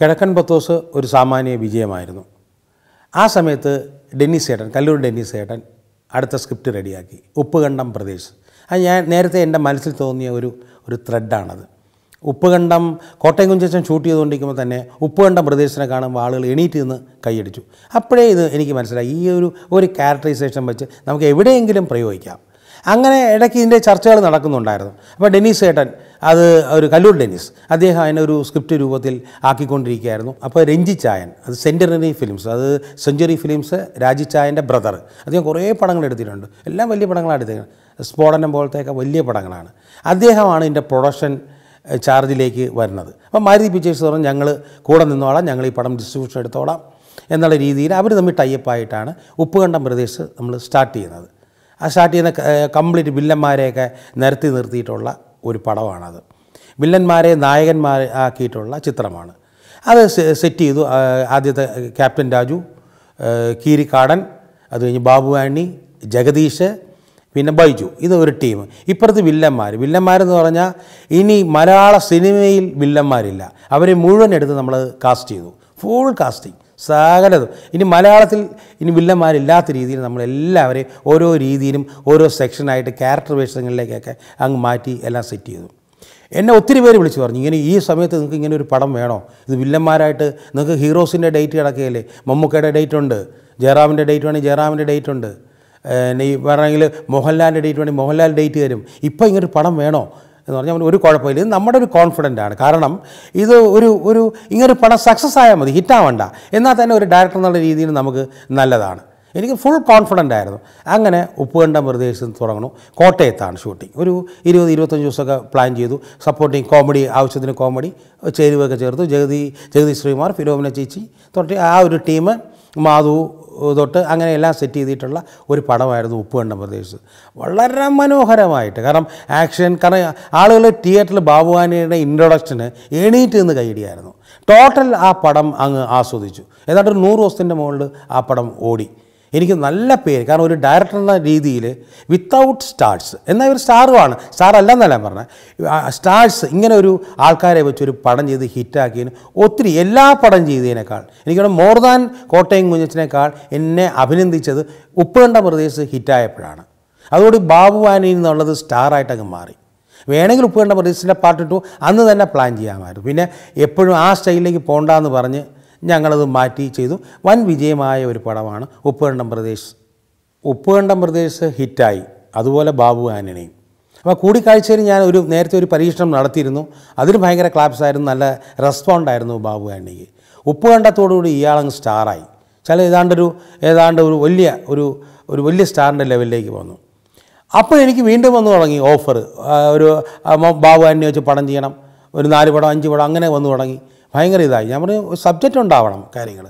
കിഴക്കൻ ബത്തോസ് ഒരു സാമാന്യ വിജയമായിരുന്നു ആ സമയത്ത് ഡെന്നീസ് ഏട്ടൻ കല്ലൂർ ഡെന്നീസ് ഏട്ടൻ അടുത്ത സ്ക്രിപ്റ്റ് റെഡിയാക്കി ഉപ്പുകണ്ടം പ്രദേശ് അത് ഞാൻ നേരത്തെ എൻ്റെ മനസ്സിൽ തോന്നിയ ഒരു ഒരു ത്രെഡാണത് ഉപ്പുകണ്ടം കോട്ടയം കുഞ്ചച്ചൻ ഷൂട്ട് ചെയ്തുകൊണ്ടിരിക്കുമ്പോൾ തന്നെ ഉപ്പുകണ്ടം പ്രദേശത്തിനെ കാണുമ്പോൾ ആളുകൾ എണീറ്റ് നിന്ന് കൈയടിച്ചു അപ്പോഴേ ഇത് എനിക്ക് മനസ്സിലായി ഈ ഒരു ഒരു ക്യാരക്ടറൈസേഷൻ വെച്ച് നമുക്ക് എവിടെയെങ്കിലും പ്രയോഗിക്കാം അങ്ങനെ ഇടയ്ക്ക് ഇതിൻ്റെ ചർച്ചകൾ നടക്കുന്നുണ്ടായിരുന്നു അപ്പോൾ ഡെന്നീസ് ഏട്ടൻ അത് ഒരു കല്ലൂർ ഡെന്നിസ് അദ്ദേഹം അതിനൊരു സ്ക്രിപ്റ്റ് രൂപത്തിൽ ആക്കിക്കൊണ്ടിരിക്കുകയായിരുന്നു അപ്പോൾ ചായൻ അത് സെൻറ്ററിനറി ഫിലിംസ് അത് സെഞ്ചുറി ഫിലിംസ് ചായൻ്റെ ബ്രദർ അദ്ദേഹം കുറേ പടങ്ങൾ എടുത്തിട്ടുണ്ട് എല്ലാം വലിയ പടങ്ങളാണ് എടുത്തിരിക്കുന്നത് സ്ഫോടനം പോലത്തെയൊക്കെ വലിയ പടങ്ങളാണ് അദ്ദേഹമാണ് ഇതിൻ്റെ പ്രൊഡക്ഷൻ ചാർജിലേക്ക് വരുന്നത് അപ്പോൾ മാരുതി പിക്ചേഴ്സ് പറഞ്ഞാൽ ഞങ്ങൾ കൂടെ നിന്നോളാം ഞങ്ങൾ ഈ പടം ഡിസ്ട്രിബ്യൂഷൻ എടുത്തോളാം എന്നുള്ള രീതിയിൽ അവർ തമ്മിൽ ടൈപ്പായിട്ടാണ് ഉപ്പുകണ്ടം പ്രദേശ് നമ്മൾ സ്റ്റാർട്ട് ചെയ്യുന്നത് ആ സ്റ്റാർട്ട് ചെയ്യുന്ന കംപ്ലീറ്റ് വില്ലന്മാരെയൊക്കെ നിരത്തി നിർത്തിയിട്ടുള്ള ഒരു പടമാണത് വില്ലന്മാരെ നായകന്മാരെ ആക്കിയിട്ടുള്ള ചിത്രമാണ് അത് സെറ്റ് ചെയ്തു ആദ്യത്തെ ക്യാപ്റ്റൻ രാജു കീരിക്കാടൻ അത് കഴിഞ്ഞ് ബാബുവാണി ജഗദീഷ് പിന്നെ ബൈജു ഇത് ഒരു ടീം ഇപ്പുറത്ത് വില്ലന്മാർ വില്ലന്മാരെന്ന് പറഞ്ഞാൽ ഇനി മലയാള സിനിമയിൽ വില്ലന്മാരില്ല അവരെ മുഴുവൻ എടുത്ത് നമ്മൾ കാസ്റ്റ് ചെയ്തു ഫുൾ കാസ്റ്റിംഗ് സകലതും ഇനി മലയാളത്തിൽ ഇനി വില്ലന്മാരില്ലാത്ത രീതിയിൽ നമ്മളെല്ലാവരെയും ഓരോ രീതിയിലും ഓരോ സെക്ഷനായിട്ട് ക്യാരക്ടർ വേഷങ്ങളിലേക്കൊക്കെ അങ്ങ് മാറ്റി എല്ലാം സെറ്റ് ചെയ്തു എന്നെ ഒത്തിരി പേര് വിളിച്ചു പറഞ്ഞു ഇങ്ങനെ ഈ സമയത്ത് നിങ്ങൾക്ക് ഇങ്ങനെ ഒരു പടം വേണോ ഇത് വില്ലന്മാരായിട്ട് നിങ്ങൾക്ക് ഹീറോസിൻ്റെ ഡേറ്റ് കിടക്കുകയല്ലേ മമ്മൂക്കയുടെ ഡേറ്റ് ഉണ്ട് ജയറാമിൻ്റെ ഡേറ്റ് വേണമെങ്കിൽ ജയറാമിൻ്റെ ഡേറ്റ് ഉണ്ട് ഈ പറഞ്ഞെങ്കിൽ മോഹൻലാലിൻ്റെ ഡേറ്റ് വേണമെങ്കിൽ മോഹൻലാൽ ഡേറ്റ് തരും ഇപ്പോൾ ഇങ്ങനൊരു പടം വേണോ എന്ന് പറഞ്ഞാൽ ഒരു കുഴപ്പമില്ല ഇത് നമ്മുടെ ഒരു കോൺഫിഡൻ്റ് ആണ് കാരണം ഇത് ഒരു ഒരു ഇങ്ങനൊരു പടം സക്സസ് ആയാൽ മതി ഹിറ്റാവണ്ട എന്നാൽ തന്നെ ഒരു ഡയറക്ടർ എന്നുള്ള രീതിയിൽ നമുക്ക് നല്ലതാണ് എനിക്ക് ഫുൾ കോൺഫിഡൻ്റ് ആയിരുന്നു അങ്ങനെ ഉപ്പുകണ്ടം പ്രദേശത്ത് തുടങ്ങണു കോട്ടയത്താണ് ഷൂട്ടിംഗ് ഒരു ഇരുപത് ഇരുപത്തഞ്ച് ദിവസമൊക്കെ പ്ലാൻ ചെയ്തു സപ്പോർട്ടിങ് കോമഡി ആവശ്യത്തിന് കോമഡി ചേരുവൊക്കെ ചേർത്തു ജഗതി ജഗതി ശ്രീമാർ ഫിലോമിന ചേച്ചി തൊട്ട് ആ ഒരു ടീം മാധു തൊട്ട് അങ്ങനെയെല്ലാം സെറ്റ് ചെയ്തിട്ടുള്ള ഒരു പടമായിരുന്നു കണ്ടം പ്രദേശ് വളരെ മനോഹരമായിട്ട് കാരണം ആക്ഷൻ കാരണം ആളുകൾ തിയേറ്ററിൽ ബാബുവാനിയുടെ ഇൻട്രൊഡക്ഷന് എണീറ്റ് നിന്ന് കൈയിടിയായിരുന്നു ടോട്ടൽ ആ പടം അങ്ങ് ആസ്വദിച്ചു ഏതാണ്ട് ഒരു നൂറ് ദിവസത്തിൻ്റെ മുകളിൽ ആ പടം ഓടി എനിക്ക് നല്ല പേര് കാരണം ഒരു ഡയറക്ടർ എന്ന രീതിയിൽ വിത്തൗട്ട് സ്റ്റാർസ് എന്നാൽ ഒരു സ്റ്റാറുമാണ് സ്റ്റാർ അല്ലെന്നല്ല പറഞ്ഞത് സ്റ്റാർസ് ഇങ്ങനെ ഒരു ആൾക്കാരെ വെച്ചൊരു പടം ചെയ്ത് ഹിറ്റാക്കിയതിന് ഒത്തിരി എല്ലാ പടം ചെയ്തതിനേക്കാൾ എനിക്കവിടെ മോർ ദാൻ കോട്ടയം കുഞ്ഞച്ചിനേക്കാൾ എന്നെ അഭിനന്ദിച്ചത് ഉപ്പുകണ്ട പ്രദേശത്ത് ഹിറ്റായപ്പോഴാണ് അതുകൊണ്ട് ബാബു ആനി എന്നുള്ളത് സ്റ്റാറായിട്ടങ്ങ് മാറി വേണമെങ്കിൽ ഉപ്പുകണ്ട പ്രദേശത്തിൻ്റെ പാട്ടിട്ടു അന്ന് തന്നെ പ്ലാൻ ചെയ്യാമായിരുന്നു പിന്നെ എപ്പോഴും ആ സ്റ്റൈലിലേക്ക് പോകണ്ടെന്ന് പറഞ്ഞ് ഞങ്ങളത് മാറ്റി ചെയ്തു വൻ വിജയമായ ഒരു പടമാണ് ഉപ്പുകണ്ടം പ്രദേശ് ഉപ്പുകണ്ടം പ്രദേശ് ഹിറ്റായി അതുപോലെ ബാബു ആനണിയും അപ്പോൾ കൂടിക്കാഴ്ചയിൽ ഞാൻ ഒരു നേരത്തെ ഒരു പരീക്ഷണം നടത്തിയിരുന്നു അതിന് ഭയങ്കര ക്ലാപ്സ് ആയിരുന്നു നല്ല റെസ്പോണ്ടായിരുന്നു ബാബു ആനണിക്ക് ഉപ്പുകണ്ടത്തോടുകൂടി ഇയാളങ്ങ് സ്റ്റാറായി ചില ഏതാണ്ടൊരു ഏതാണ്ട് ഒരു വലിയ ഒരു ഒരു വലിയ സ്റ്റാറിൻ്റെ ലെവലിലേക്ക് വന്നു അപ്പോൾ എനിക്ക് വീണ്ടും വന്നു തുടങ്ങി ഓഫർ ഒരു ബാബു ആനണി വെച്ച് പടം ചെയ്യണം ഒരു നാല് പടം അഞ്ച് പടം അങ്ങനെ വന്നു തുടങ്ങി ഭയങ്കര ഇതായി ഞാൻ പറഞ്ഞു സബ്ജക്റ്റ് ഉണ്ടാവണം കാര്യങ്ങൾ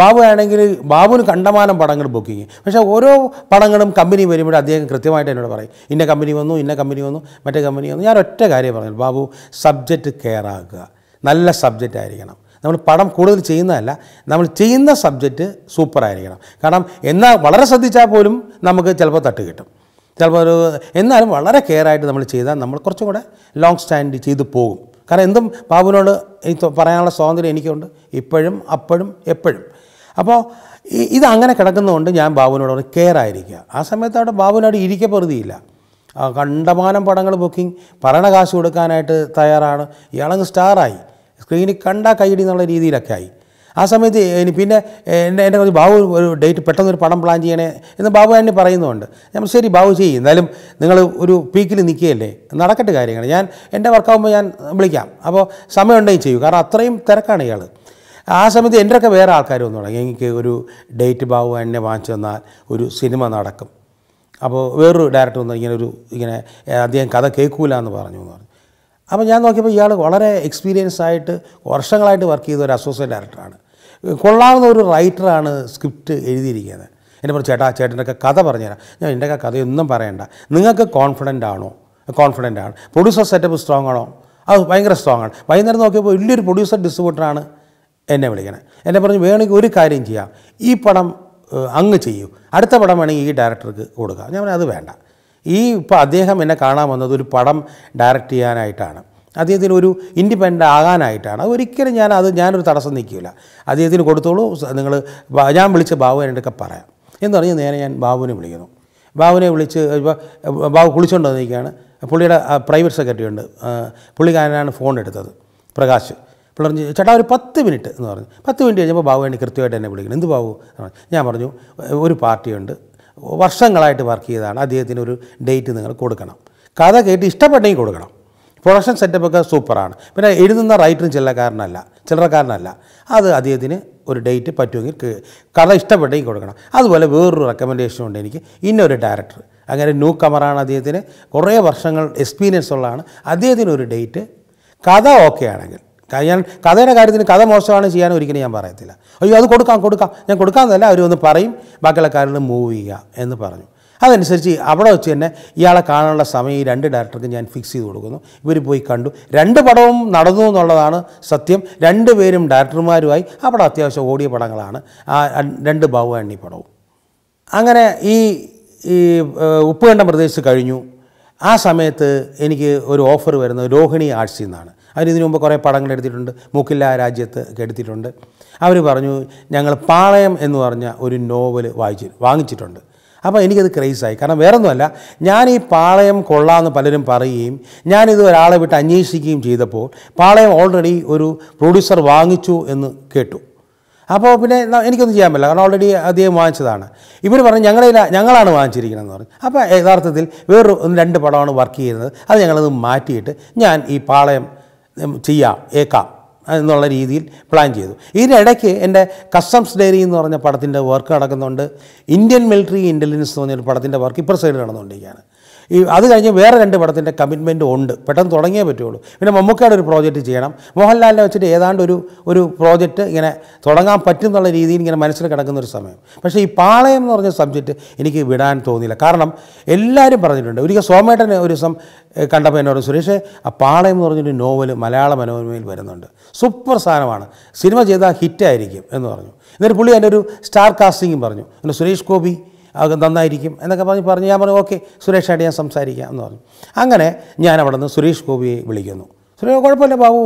ബാബു ആണെങ്കിൽ ബാബുവിന് കണ്ടമാനം പടങ്ങൾ ബുക്കിങ് പക്ഷേ ഓരോ പടങ്ങളും കമ്പനി വരുമ്പോൾ അദ്ദേഹം കൃത്യമായിട്ട് എന്നോട് പറയും ഇന്ന കമ്പനി വന്നു ഇന്ന കമ്പനി വന്നു മറ്റേ കമ്പനി വന്നു ഞാൻ ഒറ്റ കാര്യം പറഞ്ഞു ബാബു സബ്ജക്റ്റ് കെയർ ആക്കുക നല്ല സബ്ജക്റ്റ് ആയിരിക്കണം നമ്മൾ പടം കൂടുതൽ ചെയ്യുന്നതല്ല നമ്മൾ ചെയ്യുന്ന സബ്ജക്റ്റ് സൂപ്പർ ആയിരിക്കണം കാരണം എന്നാൽ വളരെ ശ്രദ്ധിച്ചാൽ പോലും നമുക്ക് ചിലപ്പോൾ തട്ട് കിട്ടും ചിലപ്പോൾ ഒരു എന്നാലും വളരെ കെയർ ആയിട്ട് നമ്മൾ ചെയ്താൽ നമ്മൾ കുറച്ചും കൂടെ ലോങ് സ്റ്റാൻഡ് ചെയ്ത് പോകും കാരണം എന്തും ബാബുവിനോട് പറയാനുള്ള സ്വാതന്ത്ര്യം എനിക്കുണ്ട് ഇപ്പോഴും അപ്പോഴും എപ്പോഴും അപ്പോൾ ഇത് അങ്ങനെ കിടക്കുന്നതുകൊണ്ട് ഞാൻ ബാബുവിനോട് കെയർ ആയിരിക്കുക ആ സമയത്ത് അവിടെ ബാബുവിനോട് ഇരിക്കപ്പെറുതിയില്ല കണ്ടമാനം പടങ്ങൾ ബുക്കിംഗ് പറയണ കാശ് കൊടുക്കാനായിട്ട് തയ്യാറാണ് ഇയാളങ്ങ് സ്റ്റാറായി സ്ക്രീനിൽ കണ്ട കൈയടി എന്നുള്ള രീതിയിലൊക്കെ ആയി ആ സമയത്ത് ഇനി പിന്നെ എൻ്റെ എൻ്റെ കുറച്ച് ബാബു ഒരു ഡേറ്റ് പെട്ടെന്ന് ഒരു പടം പ്ലാൻ ചെയ്യണേ എന്ന് ബാബു എന്നെ പറയുന്നുണ്ട് ഞാൻ ശരി ബാബു ചെയ്യും എന്നാലും നിങ്ങൾ ഒരു പീക്കിൽ നിൽക്കുകയല്ലേ നടക്കട്ടെ കാര്യങ്ങൾ ഞാൻ എൻ്റെ വർക്കാവുമ്പോൾ ഞാൻ വിളിക്കാം അപ്പോൾ സമയമുണ്ടെങ്കിൽ ചെയ്യൂ കാരണം അത്രയും തിരക്കാണ് ഇയാൾ ആ സമയത്ത് എൻ്റെ ഒക്കെ വേറെ ആൾക്കാർ വന്നു തുടങ്ങി എനിക്ക് ഒരു ഡേറ്റ് ബാബു എന്നെ വാങ്ങിച്ചു തന്നാൽ ഒരു സിനിമ നടക്കും അപ്പോൾ വേറൊരു ഡയറക്ടർ വന്ന് ഇങ്ങനെ ഒരു ഇങ്ങനെ അദ്ദേഹം കഥ കേൾക്കൂല എന്ന് പറഞ്ഞു എന്ന് പറഞ്ഞു അപ്പോൾ ഞാൻ നോക്കിയപ്പോൾ ഇയാൾ വളരെ എക്സ്പീരിയൻസ് ആയിട്ട് വർഷങ്ങളായിട്ട് വർക്ക് ചെയ്ത ഒരു അസോസിയേറ്റ് ഡയറക്ടറാണ് കൊള്ളാവുന്ന ഒരു റൈറ്ററാണ് സ്ക്രിപ്റ്റ് എഴുതിയിരിക്കുന്നത് എന്നെ പറഞ്ഞു ചേട്ടാ ചേട്ടൻ്റെയൊക്കെ കഥ പറഞ്ഞുതരാം ഞാൻ എൻ്റെയൊക്കെ കഥയൊന്നും പറയണ്ട നിങ്ങൾക്ക് കോൺഫിഡൻ്റ് ആണോ കോൺഫിഡൻ്റ് ആണ് പ്രൊഡ്യൂസർ സെറ്റപ്പ് സ്ട്രോങ് ആണോ അത് ഭയങ്കര സ്ട്രോങ് ആണ് വൈകുന്നേരം നോക്കിയപ്പോൾ വലിയൊരു പ്രൊഡ്യൂസർ ഡിസ്ട്രിബ്യൂട്ടറാണ് എന്നെ വിളിക്കണം എന്നെ പറഞ്ഞു വേണമെങ്കിൽ ഒരു കാര്യം ചെയ്യാം ഈ പടം അങ്ങ് ചെയ്യൂ അടുത്ത പടം വേണമെങ്കിൽ ഈ ഡയറക്ടർക്ക് കൊടുക്കാം ഞാൻ അത് വേണ്ട ഈ ഇപ്പോൾ അദ്ദേഹം എന്നെ കാണാൻ വന്നത് ഒരു പടം ഡയറക്റ്റ് ചെയ്യാനായിട്ടാണ് അദ്ദേഹത്തിന് ഒരു ഇൻഡിപെൻഡൻ്റ് ആകാനായിട്ടാണ് ഒരിക്കലും ഞാൻ അത് ഞാനൊരു തടസ്സം നിൽക്കില്ല അദ്ദേഹത്തിന് കൊടുത്തോളൂ നിങ്ങൾ ഞാൻ വിളിച്ച് ബാബുവിനൊക്കെ പറയാം എന്ന് പറഞ്ഞ് നേരെ ഞാൻ ബാബുവിനെ വിളിക്കുന്നു ബാബുവിനെ വിളിച്ച് ബാബു കുളിച്ചുകൊണ്ട് നിൽക്കുകയാണ് പുള്ളിയുടെ പ്രൈവറ്റ് സെക്രട്ടറി ഉണ്ട് പുള്ളിക്കാരനാണ് ഫോൺ എടുത്തത് പ്രകാശ് പുള്ളി പറഞ്ഞു ചേട്ടാ ഒരു പത്ത് മിനിറ്റ് എന്ന് പറഞ്ഞു പത്ത് മിനിറ്റ് കഴിഞ്ഞപ്പോൾ ബാബു വേണ്ടി കൃത്യമായിട്ട് എന്നെ വിളിക്കണം എന്ത് ബാബു ഞാൻ പറഞ്ഞു ഒരു പാർട്ടിയുണ്ട് വർഷങ്ങളായിട്ട് വർക്ക് ചെയ്തതാണ് അദ്ദേഹത്തിന് ഒരു ഡേറ്റ് നിങ്ങൾ കൊടുക്കണം കഥ കേട്ട് ഇഷ്ടപ്പെട്ടെങ്കിൽ കൊടുക്കണം പ്രൊഡക്ഷൻ സെറ്റപ്പൊക്കെ സൂപ്പറാണ് പിന്നെ എഴുതുന്ന റൈറ്ററും ചില്ലക്കാരനല്ല ചില്ലറക്കാരനല്ല അത് അദ്ദേഹത്തിന് ഒരു ഡേറ്റ് പറ്റുമെങ്കിൽ കഥ ഇഷ്ടപ്പെട്ടെങ്കിൽ കൊടുക്കണം അതുപോലെ വേറൊരു റെക്കമെൻഡേഷൻ ഉണ്ട് എനിക്ക് ഇന്നൊരു ഡയറക്ടർ അങ്ങനെ ന്യൂ കമറാണ് അദ്ദേഹത്തിന് കുറേ വർഷങ്ങൾ എക്സ്പീരിയൻസ് ഉള്ളതാണ് അദ്ദേഹത്തിന് ഒരു ഡേറ്റ് കഥ ഓക്കെ ആണെങ്കിൽ ഞാൻ കഥയുടെ കാര്യത്തിന് കഥ മോശമാണ് ചെയ്യാൻ ഒരിക്കലും ഞാൻ പറയത്തില്ല അയ്യോ അത് കൊടുക്കാം കൊടുക്കാം ഞാൻ കൊടുക്കാമെന്നല്ല അവരൊന്ന് ഒന്ന് പറയും ബാക്കിയുള്ള കാര്യങ്ങൾ മൂവ് ചെയ്യുക എന്ന് പറഞ്ഞു അതനുസരിച്ച് അവിടെ വെച്ച് തന്നെ ഇയാളെ കാണാനുള്ള സമയം ഈ രണ്ട് ഡയറക്ടർക്ക് ഞാൻ ഫിക്സ് ചെയ്ത് കൊടുക്കുന്നു ഇവർ പോയി കണ്ടു രണ്ട് പടവും നടന്നു എന്നുള്ളതാണ് സത്യം രണ്ട് പേരും ഡയറക്ടർമാരുമായി ആ പടം അത്യാവശ്യം ഓടിയ പടങ്ങളാണ് ആ രണ്ട് ബാബു എണ്ണി പടവും അങ്ങനെ ഈ ഈ ഉപ്പുകണ്ഠം പ്രദേശത്ത് കഴിഞ്ഞു ആ സമയത്ത് എനിക്ക് ഒരു ഓഫർ വരുന്നത് രോഹിണി ആർട്സിൽ നിന്നാണ് അവരിതിനു മുമ്പ് കുറേ പടങ്ങൾ എടുത്തിട്ടുണ്ട് മുക്കില്ല രാജ്യത്ത് ഒക്കെ എടുത്തിട്ടുണ്ട് അവർ പറഞ്ഞു ഞങ്ങൾ പാളയം എന്ന് പറഞ്ഞ ഒരു നോവൽ വായിച്ചു വാങ്ങിച്ചിട്ടുണ്ട് അപ്പോൾ എനിക്കത് ക്രേസായി കാരണം ഒന്നുമല്ല ഞാൻ ഈ പാളയം കൊള്ളാമെന്ന് പലരും പറയുകയും ഞാനിത് ഒരാളെ വിട്ട് അന്വേഷിക്കുകയും ചെയ്തപ്പോൾ പാളയം ഓൾറെഡി ഒരു പ്രൊഡ്യൂസർ വാങ്ങിച്ചു എന്ന് കേട്ടു അപ്പോൾ പിന്നെ എനിക്കൊന്നും ചെയ്യാൻ പറ്റില്ല കാരണം ഓൾറെഡി അദ്ദേഹം വാങ്ങിച്ചതാണ് ഇവർ പറഞ്ഞു ഞങ്ങളെ ഞങ്ങളാണ് എന്ന് പറഞ്ഞു അപ്പോൾ യഥാർത്ഥത്തിൽ വേറൊരു രണ്ട് പടമാണ് വർക്ക് ചെയ്യുന്നത് അത് ഞങ്ങളത് മാറ്റിയിട്ട് ഞാൻ ഈ പാളയം ചെയ്യാം ഏക്കാം എന്നുള്ള രീതിയിൽ പ്ലാൻ ചെയ്തു ഇതിനിടയ്ക്ക് എൻ്റെ കസ്റ്റംസ് ഡയറി എന്ന് പറഞ്ഞ പടത്തിൻ്റെ വർക്ക് നടക്കുന്നുണ്ട് ഇന്ത്യൻ മിലിറ്ററി ഇൻ്റലിജൻസ് എന്ന് പറഞ്ഞൊരു പടത്തിൻ്റെ വർക്ക് ഇപ്പുറ സൈഡിൽ നടന്നുകൊണ്ടിരിക്കുകയാണ് ഈ അത് കഴിഞ്ഞ് വേറെ രണ്ട് പടത്തിൻ്റെ കമ്മിറ്റ്മെൻറ്റ് ഉണ്ട് പെട്ടെന്ന് തുടങ്ങിയേ പറ്റുള്ളൂ പിന്നെ മമ്മൂക്കയുടെ ഒരു പ്രോജക്റ്റ് ചെയ്യണം മോഹൻലാലിനെ വെച്ചിട്ട് ഏതാണ്ട് ഒരു ഒരു പ്രോജക്റ്റ് ഇങ്ങനെ തുടങ്ങാൻ പറ്റും എന്നുള്ള രീതിയിൽ ഇങ്ങനെ മനസ്സിൽ കിടക്കുന്ന ഒരു സമയം പക്ഷേ ഈ പാളയം എന്ന് പറഞ്ഞ സബ്ജക്റ്റ് എനിക്ക് വിടാൻ തോന്നിയില്ല കാരണം എല്ലാവരും പറഞ്ഞിട്ടുണ്ട് ഒരിക്കൽ സോമേട്ടനെ ഒരു ദിവസം കണ്ടപ്പോൾ എന്നോട് സുരേഷ് ആ പാളയം എന്ന് പറഞ്ഞൊരു നോവൽ മലയാള മനോരമയിൽ വരുന്നുണ്ട് സൂപ്പർ സാധനമാണ് സിനിമ ചെയ്താൽ ഹിറ്റായിരിക്കും എന്ന് പറഞ്ഞു എന്നിട്ട് പുള്ളി അതിൻ്റെ ഒരു സ്റ്റാർ കാസ്റ്റിംഗും പറഞ്ഞു പിന്നെ സുരേഷ് ഗോപി അത് നന്നായിരിക്കും എന്നൊക്കെ പറഞ്ഞ് പറഞ്ഞ് ഞാൻ പറഞ്ഞു ഓക്കെ സുരേഷായിട്ട് ഞാൻ സംസാരിക്കാം എന്ന് പറഞ്ഞു അങ്ങനെ ഞാൻ അവിടെ നിന്ന് സുരേഷ് ഗോപിയെ വിളിക്കുന്നു സുരേഷ് കുഴപ്പമില്ല ബാബു